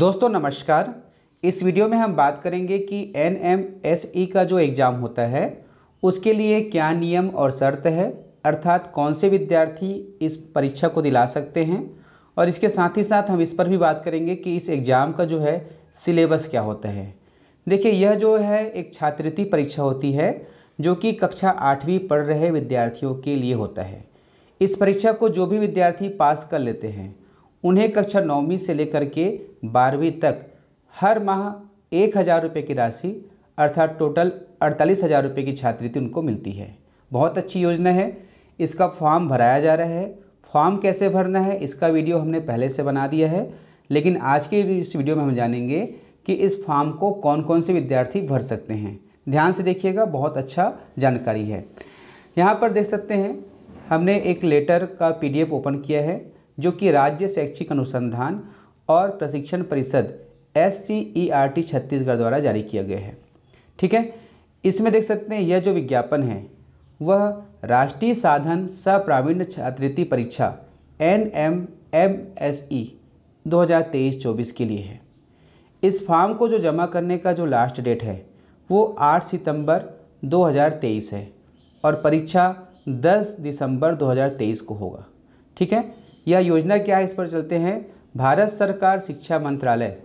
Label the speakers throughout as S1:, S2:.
S1: दोस्तों नमस्कार इस वीडियो में हम बात करेंगे कि एन एम एस ई का जो एग्ज़ाम होता है उसके लिए क्या नियम और शर्त है अर्थात कौन से विद्यार्थी इस परीक्षा को दिला सकते हैं और इसके साथ ही साथ हम इस पर भी बात करेंगे कि इस एग्ज़ाम का जो है सिलेबस क्या होता है देखिए यह जो है एक छात्रवृत्ति परीक्षा होती है जो कि कक्षा आठवीं पढ़ रहे विद्यार्थियों के लिए होता है इस परीक्षा को जो भी विद्यार्थी पास कर लेते हैं उन्हें कक्षा नौवीं से लेकर के बारहवीं तक हर माह एक हज़ार रुपये की राशि अर्थात टोटल अड़तालीस हज़ार रुपये की छात्रवृत्ति उनको मिलती है बहुत अच्छी योजना है इसका फॉर्म भराया जा रहा है फॉर्म कैसे भरना है इसका वीडियो हमने पहले से बना दिया है लेकिन आज के इस वीडियो में हम जानेंगे कि इस फॉर्म को कौन कौन से विद्यार्थी भर सकते हैं ध्यान से देखिएगा बहुत अच्छा जानकारी है यहाँ पर देख सकते हैं हमने एक लेटर का पीडीएफ ओपन किया है जो कि राज्य शैक्षिक अनुसंधान और प्रशिक्षण परिषद S C E R T Chhattisgarh द्वारा जारी किया गया है ठीक है इसमें देख सकते हैं यह जो विज्ञापन है वह राष्ट्रीय साधन सप्रावीण्य छात्रवृत्ति परीक्षा N M M S E दो हज़ार तेईस चौबीस के लिए है इस फॉर्म को जो जमा करने का जो लास्ट डेट है वो आठ सितंबर 2023 है और परीक्षा 10 दिसंबर 2023 को होगा ठीक है यह योजना क्या है इस पर चलते हैं भारत सरकार शिक्षा मंत्रालय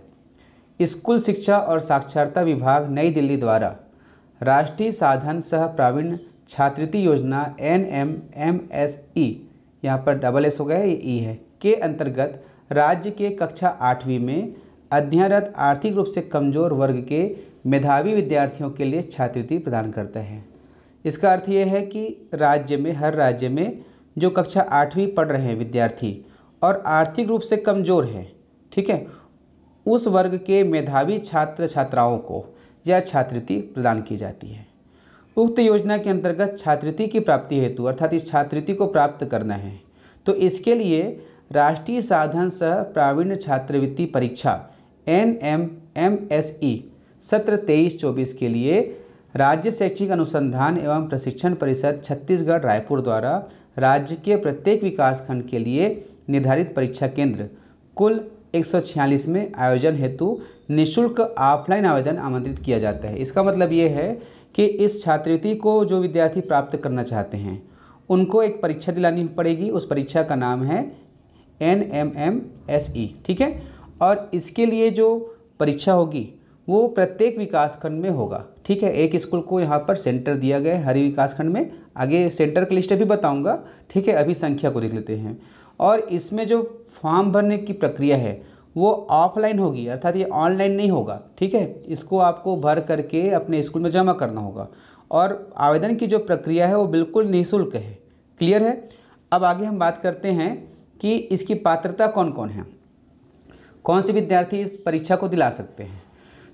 S1: स्कूल शिक्षा और साक्षरता विभाग नई दिल्ली द्वारा राष्ट्रीय साधन सह प्रावीण छात्रवृत्ति योजना N M M S E यहाँ पर डबल एस हो गया ये ई e है के अंतर्गत राज्य के कक्षा आठवीं में अध्ययनरत आर्थिक रूप से कमजोर वर्ग के मेधावी विद्यार्थियों के लिए छात्रवृत्ति प्रदान करता है इसका अर्थ ये है कि राज्य में हर राज्य में जो कक्षा आठवीं पढ़ रहे हैं विद्यार्थी और आर्थिक रूप से कमज़ोर हैं ठीक है उस वर्ग के मेधावी छात्र छात्राओं को यह छात्रवृत्ति प्रदान की जाती है उक्त योजना के अंतर्गत छात्रवृत्ति की प्राप्ति हेतु अर्थात इस छात्रवृत्ति को प्राप्त करना है तो इसके लिए राष्ट्रीय साधन सह प्रावीण्य छात्रवृत्ति परीक्षा N M M S E सत्र तेईस चौबीस के लिए राज्य शैक्षिक अनुसंधान एवं प्रशिक्षण परिषद छत्तीसगढ़ रायपुर द्वारा राज्य के प्रत्येक विकासखंड के लिए निर्धारित परीक्षा केंद्र कुल एक में आयोजन हेतु निशुल्क ऑफलाइन आवेदन आमंत्रित किया जाता है इसका मतलब ये है कि इस छात्रवृत्ति को जो विद्यार्थी प्राप्त करना चाहते हैं उनको एक परीक्षा दिलानी पड़ेगी उस परीक्षा का नाम है N M M S E ठीक है और इसके लिए जो परीक्षा होगी वो प्रत्येक विकासखंड में होगा ठीक है एक स्कूल को यहाँ पर सेंटर दिया गया है हरी विकासखंड में आगे सेंटर की लिस्ट भी बताऊँगा ठीक है अभी संख्या को देख लेते हैं और इसमें जो फॉर्म भरने की प्रक्रिया है वो ऑफलाइन होगी अर्थात ये ऑनलाइन नहीं होगा ठीक है इसको आपको भर करके अपने स्कूल में जमा करना होगा और आवेदन की जो प्रक्रिया है वो बिल्कुल निःशुल्क है क्लियर है अब आगे हम बात करते हैं कि इसकी पात्रता कौन कौन है कौन से विद्यार्थी इस परीक्षा को दिला सकते हैं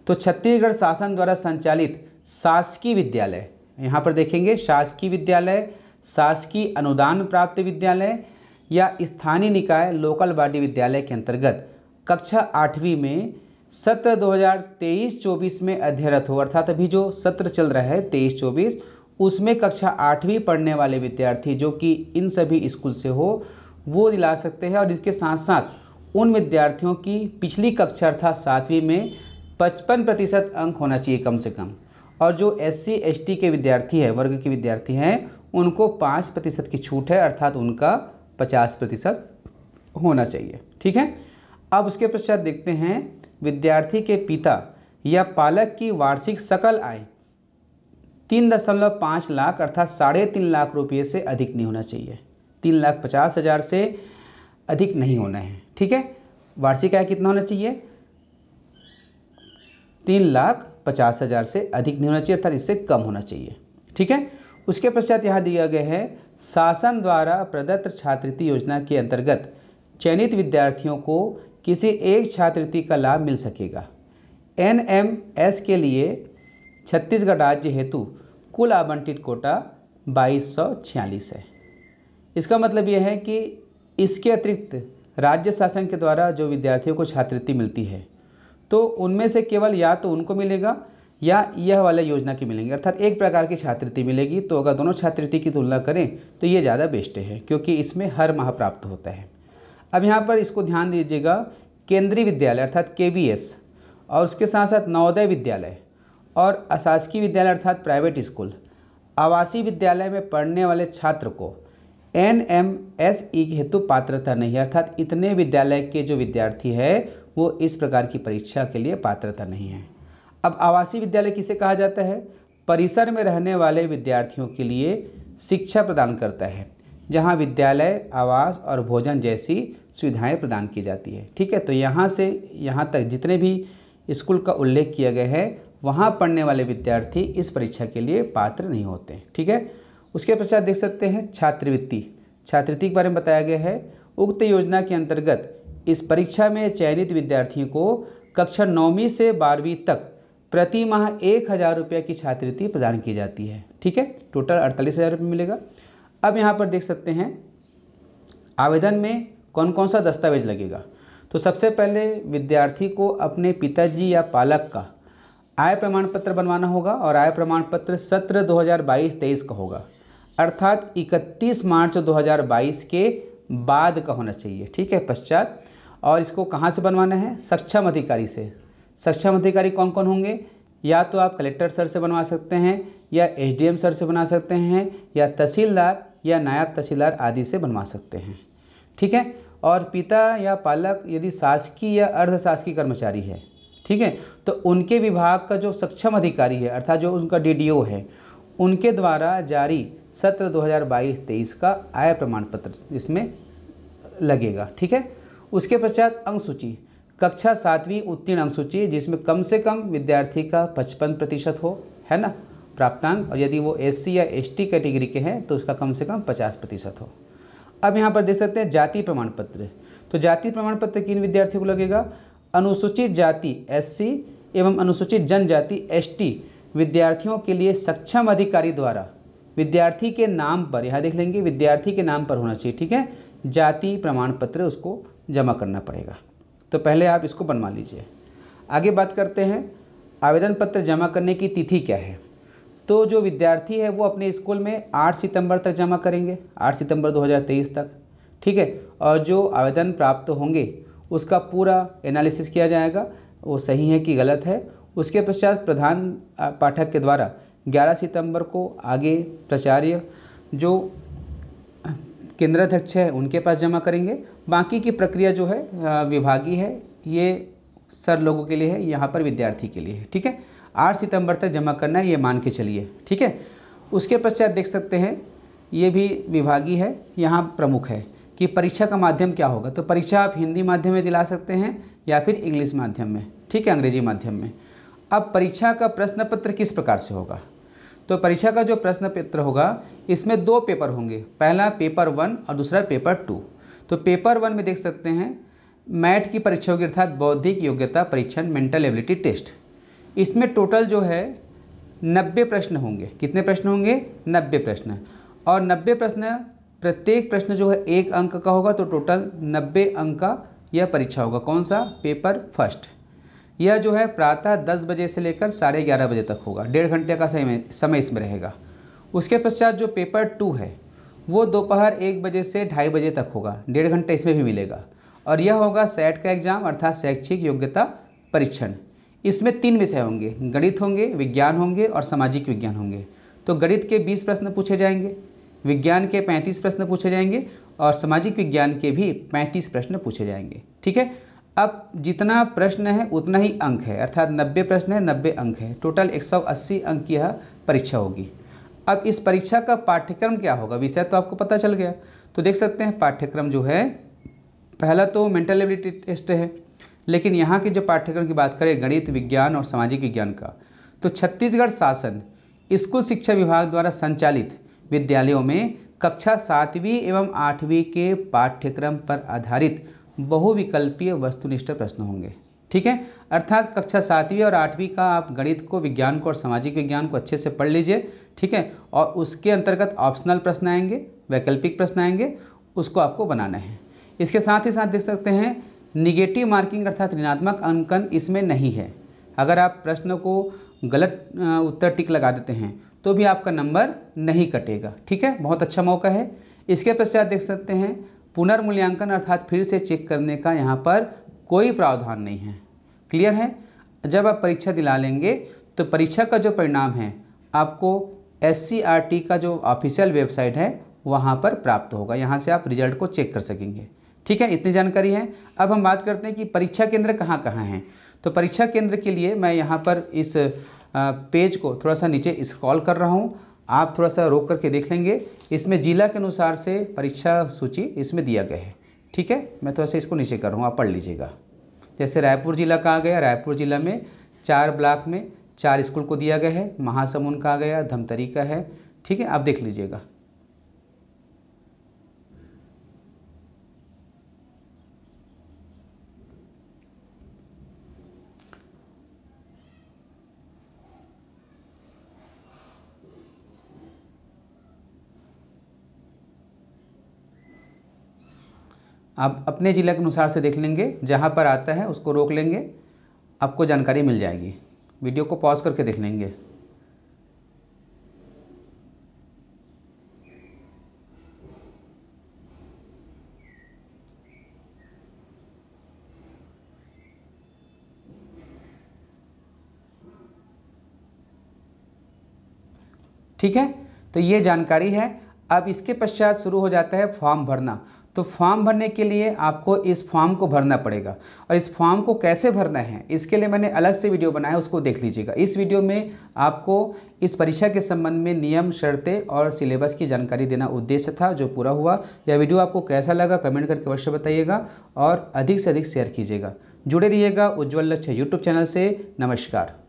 S1: तो छत्तीसगढ़ शासन द्वारा संचालित शासकीय विद्यालय यहाँ पर देखेंगे शासकीय विद्यालय शासकीय अनुदान प्राप्त विद्यालय या स्थानीय निकाय लोकल बॉडी विद्यालय के अंतर्गत कक्षा आठवीं में सत्र 2023-24 में अध्ययरत हो अर्थात अभी जो सत्र चल रहा है 23-24 उसमें कक्षा आठवीं पढ़ने वाले विद्यार्थी जो कि इन सभी स्कूल से हो वो दिला सकते हैं और इसके साथ साथ उन विद्यार्थियों की पिछली कक्षा अर्थात सातवीं में पचपन प्रतिशत अंक होना चाहिए कम से कम और जो एस सी के विद्यार्थी है वर्ग के विद्यार्थी हैं उनको पाँच प्रतिशत की छूट है अर्थात उनका पचास प्रतिशत होना चाहिए ठीक है अब उसके पश्चात देखते हैं विद्यार्थी के पिता या पालक की वार्षिक सकल आय तीन दशमलव पाँच लाख अर्थात साढ़े तीन लाख रुपये से अधिक नहीं होना चाहिए तीन लाख पचास हज़ार से अधिक नहीं होना है ठीक है वार्षिक आय कितना होना चाहिए तीन लाख पचास हज़ार से अधिक नहीं होना चाहिए अर्थात इससे कम होना चाहिए ठीक है उसके पश्चात यहाँ दिया गया है शासन द्वारा प्रदत्त छात्रवृत्ति योजना के अंतर्गत चयनित विद्यार्थियों को किसी एक छात्रवृत्ति का लाभ मिल सकेगा एन के लिए छत्तीसगढ़ राज्य हेतु कुल आवंटित कोटा बाईस है इसका मतलब यह है कि इसके अतिरिक्त राज्य शासन के द्वारा जो विद्यार्थियों को छात्रवृत्ति मिलती है तो उनमें से केवल या तो उनको मिलेगा या यह वाले योजना की मिलेंगे अर्थात एक प्रकार की छात्रवृत्ति मिलेगी तो अगर दोनों छात्रवृत्ति की तुलना करें तो ये ज़्यादा बेस्ट है क्योंकि इसमें हर माह प्राप्त होता है अब यहाँ पर इसको ध्यान दीजिएगा केंद्रीय विद्यालय अर्थात के और उसके साथ साथ नवोदय विद्यालय और अशासकीय विद्यालय अर्थात प्राइवेट स्कूल आवासीय विद्यालय में पढ़ने वाले छात्र को एन एम एस ई हेतु पात्रता नहीं अर्थात इतने विद्यालय के जो विद्यार्थी है वो इस प्रकार की परीक्षा के लिए पात्रता नहीं है अब आवासीय विद्यालय किसे कहा जाता है परिसर में रहने वाले विद्यार्थियों के लिए शिक्षा प्रदान करता है जहाँ विद्यालय आवास और भोजन जैसी सुविधाएं प्रदान की जाती है ठीक है तो यहाँ से यहाँ तक जितने भी स्कूल का उल्लेख किया गया है वहाँ पढ़ने वाले विद्यार्थी इस परीक्षा के लिए पात्र नहीं होते ठीक है उसके पश्चात देख सकते हैं छात्रवृत्ति छात्रवृत्ति के बारे में बताया गया है उक्त योजना के अंतर्गत इस परीक्षा में चयनित विद्यार्थियों को कक्षा नौवीं से बारहवीं तक प्रति माह एक हज़ार रुपये की छात्रवृत्ति प्रदान की जाती है ठीक है टोटल अड़तालीस हज़ार रुपये मिलेगा अब यहाँ पर देख सकते हैं आवेदन में कौन कौन सा दस्तावेज लगेगा तो सबसे पहले विद्यार्थी को अपने पिताजी या पालक का आय प्रमाण पत्र बनवाना होगा और आय प्रमाण पत्र सत्र दो हज़ार का होगा अर्थात इकतीस मार्च दो के बाद का होना चाहिए ठीक है पश्चात और इसको कहाँ से बनवाना है सक्षम अधिकारी से सक्षम अधिकारी कौन कौन होंगे या तो आप कलेक्टर सर से बनवा सकते हैं या एसडीएम सर से बना सकते हैं या तहसीलदार या नायब तहसीलदार आदि से बनवा सकते हैं ठीक है और पिता या पालक यदि शासकीय या अर्धशासकीय कर्मचारी है ठीक है तो उनके विभाग का जो सक्षम अधिकारी है अर्थात जो उनका डीडीओ है उनके द्वारा जारी सत्र 2022-23 का आय प्रमाण पत्र इसमें लगेगा ठीक है उसके पश्चात अंक सूची कक्षा सातवीं उत्तीर्ण अंक सूची जिसमें कम से कम विद्यार्थी का पचपन प्रतिशत हो है ना प्राप्तांक और यदि वो एस या एस कैटेगरी के हैं तो उसका कम से कम पचास प्रतिशत हो अब यहाँ पर देख सकते हैं जाति प्रमाण पत्र तो जाति प्रमाण पत्र किन विद्यार्थियों को लगेगा अनुसूचित जाति एस एवं अनुसूचित जनजाति एस विद्यार्थियों के लिए सक्षम अधिकारी द्वारा विद्यार्थी के नाम पर यहाँ देख लेंगे विद्यार्थी के नाम पर होना चाहिए ठीक है जाति प्रमाण पत्र उसको जमा करना पड़ेगा तो पहले आप इसको बनवा लीजिए आगे बात करते हैं आवेदन पत्र जमा करने की तिथि क्या है तो जो विद्यार्थी है वो अपने स्कूल में 8 सितंबर तक जमा करेंगे 8 सितंबर 2023 तक ठीक है और जो आवेदन प्राप्त होंगे उसका पूरा एनालिसिस किया जाएगा वो सही है कि गलत है उसके पश्चात प्रधान पाठक के द्वारा ग्यारह सितंबर को आगे प्राचार्य जो केंद्राध्यक्ष है उनके पास जमा करेंगे बाकी की प्रक्रिया जो है विभागीय है ये सर लोगों के लिए है यहाँ पर विद्यार्थी के लिए है ठीक है आठ सितंबर तक जमा करना है ये मान के चलिए ठीक है उसके पश्चात देख सकते हैं ये भी विभागीय है यहाँ प्रमुख है कि परीक्षा का माध्यम क्या होगा तो परीक्षा आप हिंदी माध्यम में दिला सकते हैं या फिर इंग्लिश माध्यम में ठीक है अंग्रेजी माध्यम में अब परीक्षा का प्रश्न पत्र किस प्रकार से होगा तो परीक्षा का जो प्रश्न पत्र होगा इसमें दो पेपर होंगे पहला पेपर वन और दूसरा पेपर टू तो पेपर वन में देख सकते हैं मैट की परीक्षा होगी अर्थात बौद्धिक योग्यता परीक्षण मेंटल एबिलिटी टेस्ट इसमें टोटल जो है नब्बे प्रश्न होंगे कितने प्रश्न होंगे नब्बे प्रश्न और नब्बे प्रश्न प्रत्येक प्रश्न जो है एक अंक का होगा तो टोटल नब्बे अंक का यह परीक्षा होगा कौन सा पेपर फर्स्ट यह जो है प्रातः दस बजे से लेकर साढ़े ग्यारह बजे तक होगा डेढ़ घंटे का समय समय इसमें रहेगा उसके पश्चात जो पेपर टू है वो दोपहर एक बजे से ढाई बजे तक होगा डेढ़ घंटे इसमें भी मिलेगा और यह होगा सेट का एग्ज़ाम अर्थात शैक्षिक योग्यता परीक्षण इसमें तीन विषय होंगे गणित होंगे विज्ञान होंगे और सामाजिक विज्ञान होंगे तो गणित के बीस प्रश्न पूछे जाएंगे विज्ञान के पैंतीस प्रश्न पूछे जाएंगे और सामाजिक विज्ञान के भी पैंतीस प्रश्न पूछे जाएंगे ठीक है अब जितना प्रश्न है उतना ही अंक है अर्थात 90 प्रश्न है 90 अंक है टोटल 180 अंक की यह परीक्षा होगी अब इस परीक्षा का पाठ्यक्रम क्या होगा विषय तो आपको पता चल गया तो देख सकते हैं पाठ्यक्रम जो है पहला तो मेंटल एबिलिटी टेस्ट है लेकिन यहाँ के जो पाठ्यक्रम की बात करें गणित विज्ञान और सामाजिक विज्ञान का तो छत्तीसगढ़ शासन स्कूल शिक्षा विभाग द्वारा संचालित विद्यालयों में कक्षा सातवीं एवं आठवीं के पाठ्यक्रम पर आधारित बहुविकल्पीय वस्तुनिष्ठ प्रश्न होंगे ठीक है अर्थात कक्षा सातवीं और आठवीं का आप गणित को विज्ञान को और सामाजिक विज्ञान को अच्छे से पढ़ लीजिए ठीक है और उसके अंतर्गत ऑप्शनल प्रश्न आएंगे वैकल्पिक प्रश्न आएंगे उसको आपको बनाना है इसके साथ ही साथ देख सकते हैं निगेटिव मार्किंग अर्थात ऋणात्मक अंकन इसमें नहीं है अगर आप प्रश्न को गलत उत्तर टिक लगा देते हैं तो भी आपका नंबर नहीं कटेगा ठीक है बहुत अच्छा मौका है इसके पश्चात देख सकते हैं पुनर्मूल्यांकन अर्थात फिर से चेक करने का यहाँ पर कोई प्रावधान नहीं है क्लियर है जब आप परीक्षा दिला लेंगे तो परीक्षा का जो परिणाम है आपको एस का जो ऑफिशियल वेबसाइट है वहाँ पर प्राप्त होगा यहाँ से आप रिजल्ट को चेक कर सकेंगे ठीक है इतनी जानकारी है अब हम बात करते हैं कि परीक्षा केंद्र कहाँ कहाँ हैं तो परीक्षा केंद्र के लिए मैं यहाँ पर इस पेज को थोड़ा सा नीचे स्क्रॉल कर रहा हूँ आप थोड़ा सा रोक करके देख लेंगे इसमें जिला के अनुसार से परीक्षा सूची इसमें दिया गया है ठीक है मैं थोड़ा सा इसको नीचे कर रहा हूँ आप पढ़ लीजिएगा जैसे रायपुर जिला आ गया रायपुर जिला में चार ब्लॉक में चार स्कूल को दिया गया है महासमुंद आ गया धमतरी का है ठीक है आप देख लीजिएगा आप अपने ज़िला के अनुसार से देख लेंगे जहाँ पर आता है उसको रोक लेंगे आपको जानकारी मिल जाएगी वीडियो को पॉज करके देख लेंगे ठीक है तो ये जानकारी है अब इसके पश्चात शुरू हो जाता है फॉर्म भरना तो फॉर्म भरने के लिए आपको इस फॉर्म को भरना पड़ेगा और इस फॉर्म को कैसे भरना है इसके लिए मैंने अलग से वीडियो बनाया उसको देख लीजिएगा इस वीडियो में आपको इस परीक्षा के संबंध में नियम शर्तें और सिलेबस की जानकारी देना उद्देश्य था जो पूरा हुआ यह वीडियो आपको कैसा लगा कमेंट करके अवश्य बताइएगा और अधिक से अधिक शेयर कीजिएगा जुड़े रहिएगा उज्ज्वल लक्ष्य यूट्यूब चैनल से नमस्कार